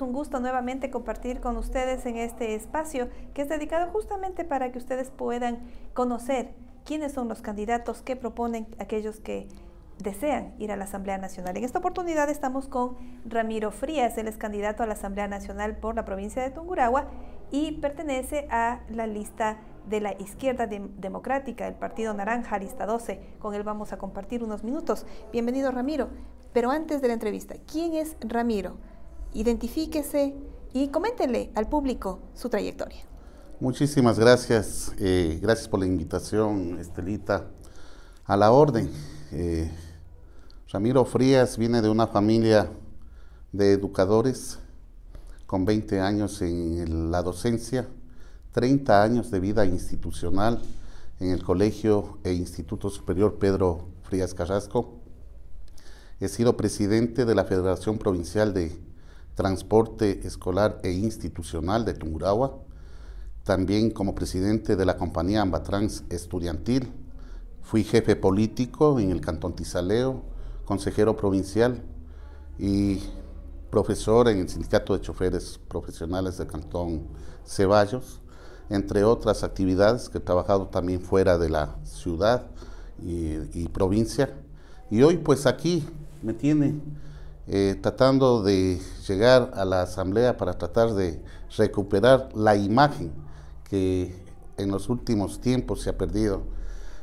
un gusto nuevamente compartir con ustedes en este espacio que es dedicado justamente para que ustedes puedan conocer quiénes son los candidatos que proponen aquellos que desean ir a la Asamblea Nacional. En esta oportunidad estamos con Ramiro Frías, él es candidato a la Asamblea Nacional por la provincia de Tungurahua y pertenece a la lista de la izquierda democrática, el Partido Naranja, lista 12. Con él vamos a compartir unos minutos. Bienvenido Ramiro. Pero antes de la entrevista, ¿quién es Ramiro? identifíquese y coméntele al público su trayectoria. Muchísimas gracias, eh, gracias por la invitación, Estelita. A la orden, eh, Ramiro Frías viene de una familia de educadores con 20 años en la docencia, 30 años de vida institucional en el Colegio e Instituto Superior Pedro Frías Carrasco. He sido presidente de la Federación Provincial de Transporte Escolar e Institucional de Tungurahua, también como presidente de la compañía Ambatrans Estudiantil, fui jefe político en el Cantón Tizaleo, consejero provincial y profesor en el Sindicato de Choferes Profesionales del Cantón Ceballos, entre otras actividades que he trabajado también fuera de la ciudad y, y provincia. Y hoy pues aquí me tiene eh, tratando de llegar a la Asamblea para tratar de recuperar la imagen que en los últimos tiempos se ha perdido.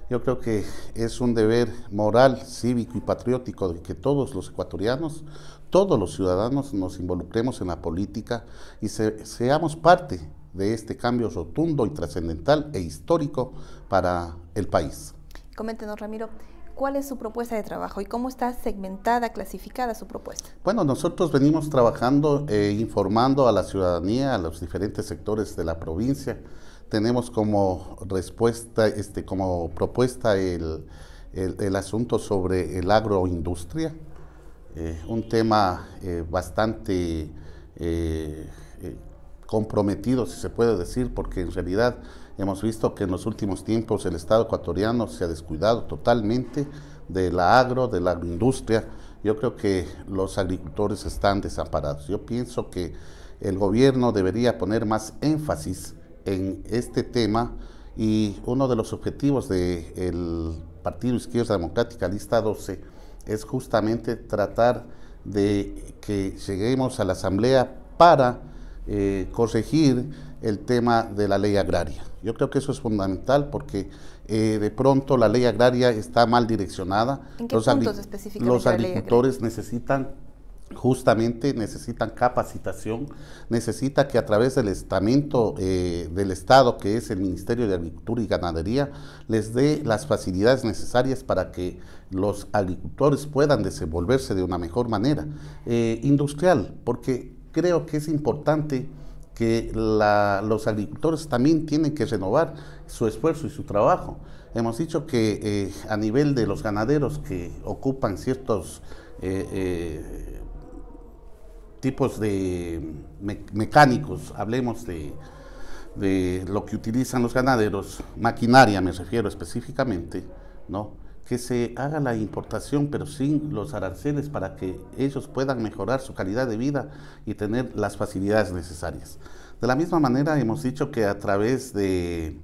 Yo creo que es un deber moral, cívico y patriótico de que todos los ecuatorianos, todos los ciudadanos nos involucremos en la política y seamos parte de este cambio rotundo y trascendental e histórico para el país. Coméntenos, Ramiro, ¿Cuál es su propuesta de trabajo y cómo está segmentada, clasificada su propuesta? Bueno, nosotros venimos trabajando, e informando a la ciudadanía, a los diferentes sectores de la provincia. Tenemos como respuesta, este, como propuesta el, asunto sobre el agroindustria, eh, un tema eh, bastante comprometido, si se puede decir, porque en realidad hemos visto que en los últimos tiempos el Estado ecuatoriano se ha descuidado totalmente de la agro, de la agroindustria. Yo creo que los agricultores están desamparados. Yo pienso que el gobierno debería poner más énfasis en este tema y uno de los objetivos del Partido Izquierda Democrática, lista 12, es justamente tratar de que lleguemos a la Asamblea para eh, corregir el tema de la ley agraria. Yo creo que eso es fundamental porque eh, de pronto la ley agraria está mal direccionada. ¿En qué los, puntos los agricultores necesitan justamente necesitan capacitación, necesita que a través del estamento eh, del Estado, que es el Ministerio de Agricultura y Ganadería, les dé las facilidades necesarias para que los agricultores puedan desenvolverse de una mejor manera industrial, porque creo que es importante que los agricultores también tienen que renovar su esfuerzo y su trabajo. Hemos dicho que eh, a nivel de los ganaderos que ocupan ciertos eh, eh, tipos de mecánicos, hablemos de, de, lo que utilizan los ganaderos, maquinaria me refiero específicamente, ¿no? que se haga la importación, pero sin los aranceles, para que ellos puedan mejorar su calidad de vida y tener las facilidades necesarias. De la misma manera, hemos dicho que a través de,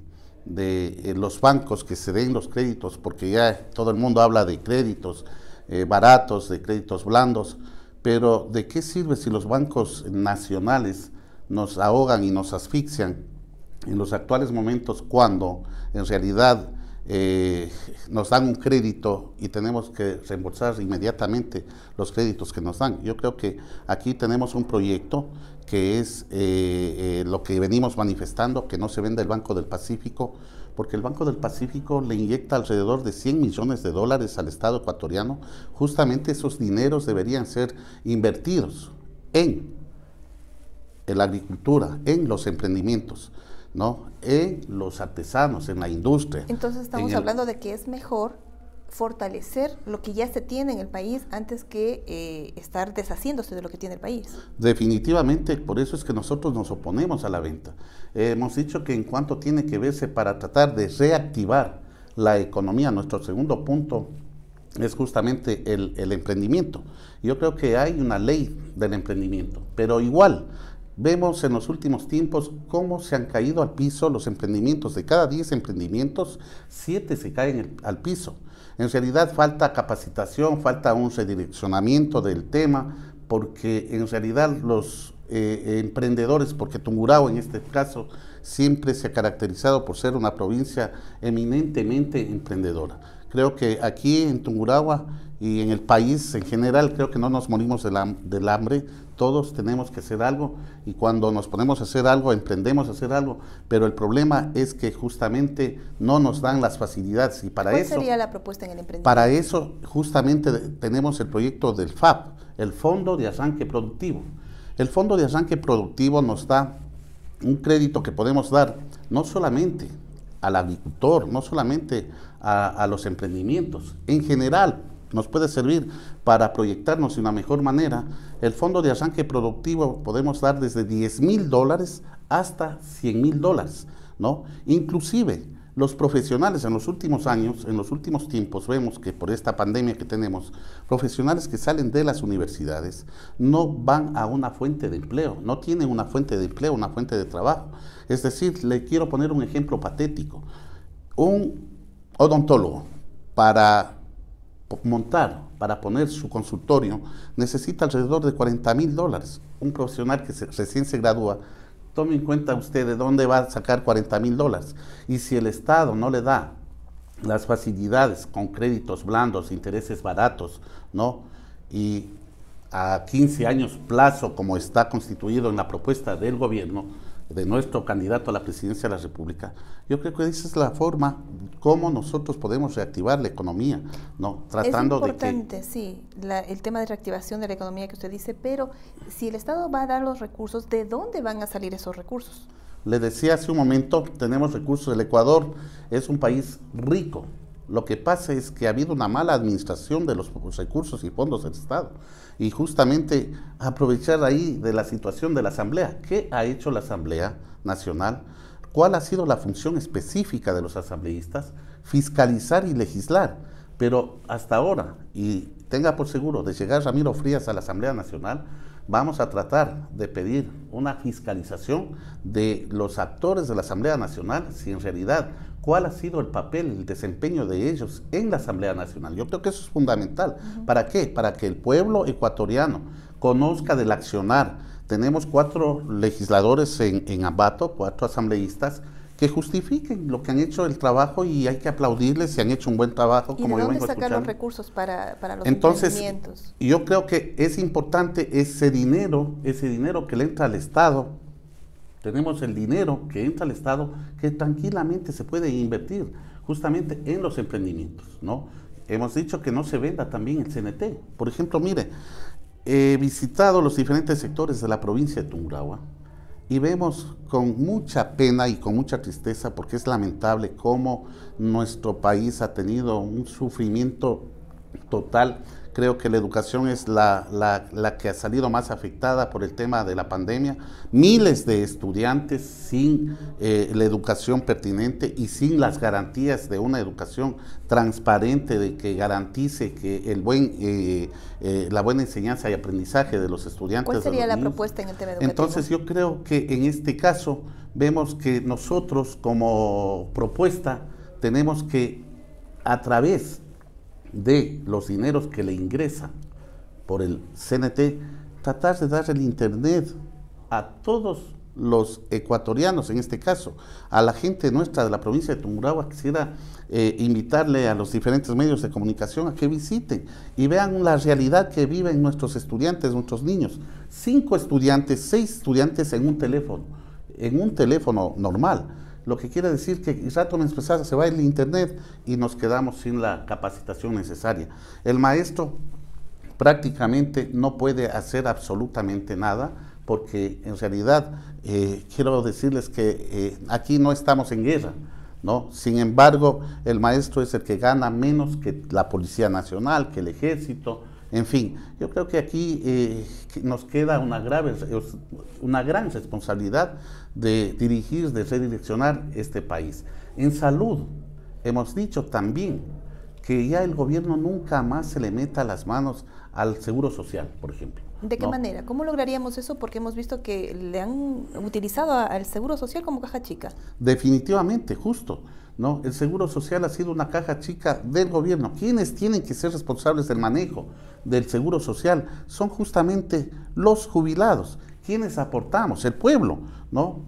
eh, los bancos que se den los créditos, porque ya todo el mundo habla de créditos eh, baratos, de créditos blandos, pero ¿de qué sirve si los bancos nacionales nos ahogan y nos asfixian en los actuales momentos cuando en realidad eh, nos dan un crédito y tenemos que reembolsar inmediatamente los créditos que nos dan. Yo creo que aquí tenemos un proyecto que es eh, eh, lo que venimos manifestando, que no se venda el Banco del Pacífico, porque el Banco del Pacífico le inyecta alrededor de 100 millones de dólares al Estado ecuatoriano. Justamente esos dineros deberían ser invertidos en la agricultura, en los emprendimientos. ¿no? En los artesanos, en la industria. Entonces estamos hablando de que es mejor fortalecer lo que ya se tiene en el país antes que eh, estar deshaciéndose de lo que tiene el país. Definitivamente, por eso es que nosotros nos oponemos a la venta. hemos dicho que en cuanto tiene que verse para tratar de reactivar la economía, nuestro segundo punto es justamente el emprendimiento. Yo creo que hay una ley del emprendimiento, pero igual Vemos en los últimos tiempos cómo se han caído al piso los emprendimientos. De cada 10 emprendimientos, 7 se caen al piso. En realidad falta capacitación, falta un redireccionamiento del tema, porque en realidad los eh, eh, emprendedores, porque Tungurao en este caso siempre se ha caracterizado por ser una provincia eminentemente emprendedora. Creo que aquí en tunguragua y en el país en general, creo que no nos morimos del, hambre, todos tenemos que hacer algo y cuando nos ponemos a hacer algo, emprendemos a hacer algo, pero el problema es que justamente no nos dan las facilidades y para ¿Cuál eso... sería la propuesta en el emprendimiento? Para eso justamente tenemos el proyecto del FAP, el Fondo de Arranque Productivo. El Fondo de Arranque Productivo nos da un crédito que podemos dar no solamente al agricultor, no solamente a, los emprendimientos, en general nos puede servir para proyectarnos de una mejor manera. El fondo de arranque productivo podemos dar desde 10 mil dólares hasta 100 mil dólares, ¿no? Inclusive los profesionales en los últimos años, en los últimos tiempos, vemos que por esta pandemia que tenemos, profesionales que salen de las universidades no van a una fuente de empleo, no tienen una fuente de empleo, una fuente de trabajo. Es decir, le quiero poner un ejemplo patético. Un odontólogo para montar, para poner su consultorio, necesita alrededor de 40 mil dólares. Un profesional que recién se gradúa Tome en cuenta usted de dónde va a sacar 40 mil dólares. Y si el Estado no le da las facilidades con créditos blandos, intereses baratos, ¿no? Y a 15 años plazo, como está constituido en la propuesta del gobierno, de nuestro candidato a la presidencia de la República. Yo creo que esa es la forma como nosotros podemos reactivar la economía, ¿no? Tratando es importante, de sí, el tema de reactivación de la economía que usted dice, pero si el Estado va a dar los recursos, ¿de dónde van a salir esos recursos? Le decía hace un momento, tenemos recursos el Ecuador, es un país rico, lo que pasa es que ha habido una mala administración de los recursos y fondos del Estado. Y justamente aprovechar ahí de la situación de la Asamblea. ¿Qué ha hecho la Asamblea Nacional? ¿Cuál ha sido la función específica de los asambleístas? Fiscalizar y legislar. Pero hasta ahora, y tenga por seguro, de llegar Ramiro Frías a la Asamblea Nacional, vamos a tratar de pedir una fiscalización de los actores de la Asamblea Nacional si en realidad cuál ha sido el papel, el desempeño de ellos en la Asamblea Nacional. Yo creo que eso es fundamental. ¿Para qué? Para que el pueblo ecuatoriano conozca del accionar. Tenemos cuatro legisladores en, Abato, cuatro asambleístas, que justifiquen lo que han hecho el trabajo y hay que aplaudirles si han hecho un buen trabajo. ¿Y como dónde sacar los recursos para, para los Entonces, yo creo que es importante ese dinero, ese dinero que le entra al Estado tenemos el dinero que entra al Estado que tranquilamente se puede invertir justamente en los emprendimientos, ¿no? Hemos dicho que no se venda también el CNT. Por ejemplo, mire, he visitado los diferentes sectores de la provincia de Tungurahua y vemos con mucha pena y con mucha tristeza, porque es lamentable cómo nuestro país ha tenido un sufrimiento total Creo que la educación es la, que ha salido más afectada por el tema de la pandemia. Miles de estudiantes sin eh, la educación pertinente y sin las garantías de una educación transparente de que garantice que el buen, eh, eh, la buena enseñanza y aprendizaje de los estudiantes. ¿Cuál sería la propuesta en el tema educativo? Entonces yo creo que en este caso vemos que nosotros como propuesta tenemos que a través de los dineros que le ingresan por el CNT, tratar de dar el Internet a todos los ecuatorianos, en este caso, a la gente nuestra de la provincia de Tumuragua, quisiera eh, invitarle a los diferentes medios de comunicación a que visiten y vean la realidad que viven nuestros estudiantes, nuestros niños. Cinco estudiantes, seis estudiantes en un teléfono, en un teléfono normal lo que quiere decir que rato mensual se va el internet y nos quedamos sin la capacitación necesaria. El maestro prácticamente no puede hacer absolutamente nada porque en realidad eh, quiero decirles que eh, aquí no estamos en guerra. ¿No? Sin embargo, el maestro es el que gana menos que la Policía Nacional, que el Ejército, en fin, yo creo que aquí eh, nos queda una, grave, una gran responsabilidad de dirigir, de redireccionar este país. En salud, hemos dicho también que ya el gobierno nunca más se le meta las manos al seguro social, por ejemplo. ¿De qué manera? ¿Cómo lograríamos eso? Porque hemos visto que le han utilizado al seguro social como caja chica. Definitivamente, justo. ¿no? El Seguro Social ha sido una caja chica del gobierno. Quienes tienen que ser responsables del manejo del Seguro Social? Son justamente los jubilados. quienes aportamos? El pueblo, ¿no?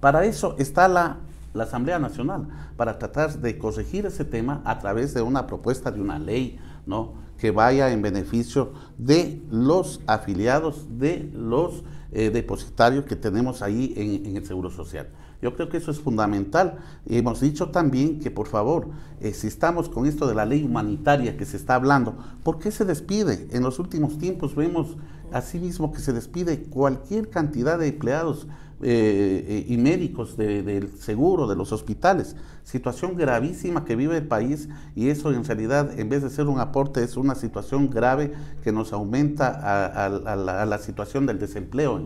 Para eso está la, Asamblea Nacional, para tratar de corregir ese tema a través de una propuesta de una ley, ¿no? Que vaya en beneficio de los afiliados, de los eh, depositarios que tenemos ahí en el Seguro Social. Yo creo que eso es fundamental. Hemos dicho también que, por favor, eh, si estamos con esto de la ley humanitaria que se está hablando, ¿por qué se despide? En los últimos tiempos vemos asimismo que se despide cualquier cantidad de empleados eh, eh, y médicos del seguro, de los hospitales. Situación gravísima que vive el país y eso en realidad en vez de ser un aporte es una situación grave que nos aumenta la, a la, situación del desempleo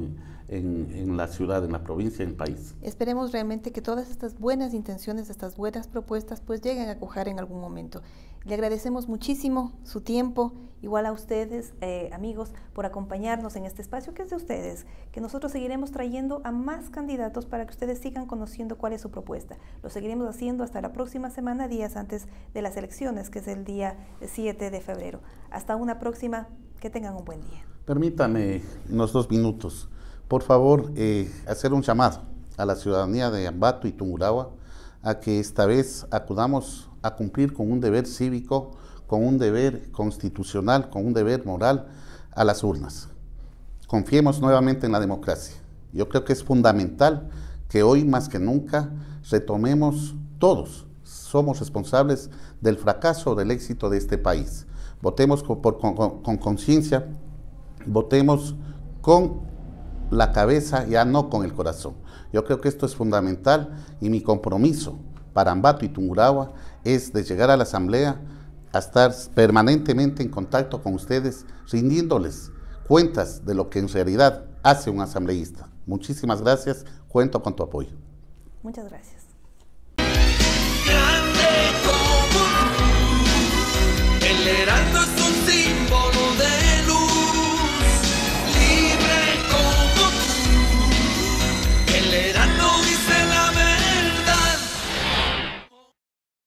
en, la ciudad, en la provincia, en el país. Esperemos realmente que todas estas buenas intenciones, estas buenas propuestas, pues lleguen a cojar en algún momento. Le agradecemos muchísimo su tiempo, igual a ustedes, eh, amigos, por acompañarnos en este espacio que es de ustedes, que nosotros seguiremos trayendo a más candidatos para que ustedes sigan conociendo cuál es su propuesta. Lo seguiremos haciendo hasta la próxima semana, días antes de las elecciones, que es el día 7 de febrero. Hasta una próxima, que tengan un buen día. Permítame unos dos minutos por favor, eh, hacer un llamado a la ciudadanía de Ambato y Tungurahua a que esta vez acudamos a cumplir con un deber cívico, con un deber constitucional, con un deber moral a las urnas. Confiemos nuevamente en la democracia. Yo creo que es fundamental que hoy más que nunca retomemos todos, somos responsables del fracaso o del éxito de este país. Votemos con conciencia, votemos con la cabeza, ya no con el corazón. Yo creo que esto es fundamental y mi compromiso para Ambato y Tungurahua es de llegar a la asamblea a estar permanentemente en contacto con ustedes, rindiéndoles cuentas de lo que en realidad hace un asambleísta. Muchísimas gracias, cuento con tu apoyo. Muchas gracias.